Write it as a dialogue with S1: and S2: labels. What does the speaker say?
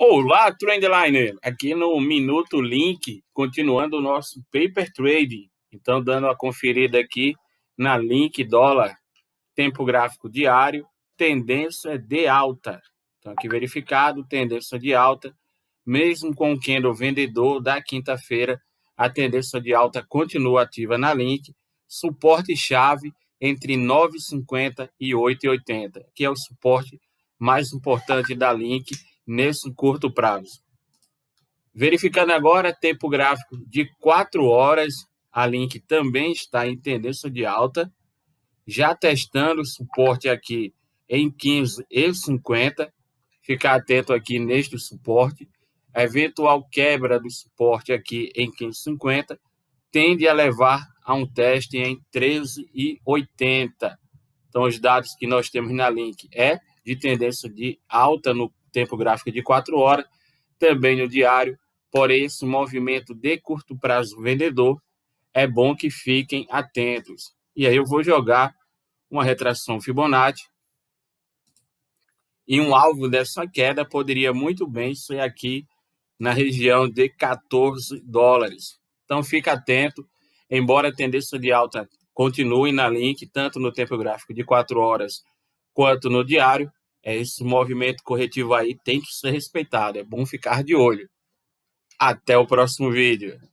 S1: Olá, Trendliner! Aqui no Minuto Link, continuando
S2: o nosso paper trading. Então, dando uma conferida aqui na Link Dólar, tempo gráfico diário, tendência de alta. Então, aqui verificado, tendência de alta. Mesmo com o candle vendedor da quinta-feira, a tendência de alta continua ativa na Link. Suporte-chave entre 9,50 e 8,80, que é o suporte mais importante da Link nesse curto prazo. Verificando agora tempo gráfico de 4 horas, a Link também está em tendência de alta, já testando suporte aqui em e 50, Ficar atento aqui neste suporte. A eventual quebra do suporte aqui em 15,50 tende a levar a um teste em e 80. Então, os dados que nós temos na Link é de tendência de alta no tempo gráfico de 4 horas, também no diário. Porém, esse movimento de curto prazo vendedor é bom que fiquem atentos. E aí eu vou jogar uma retração Fibonacci. E um alvo dessa queda poderia muito bem ser aqui na região de 14 dólares. Então fica atento, embora a tendência de alta continue na link, tanto no tempo gráfico de 4 horas quanto no diário, é, esse movimento corretivo aí
S1: tem que ser respeitado. É bom ficar de olho. Até o próximo vídeo.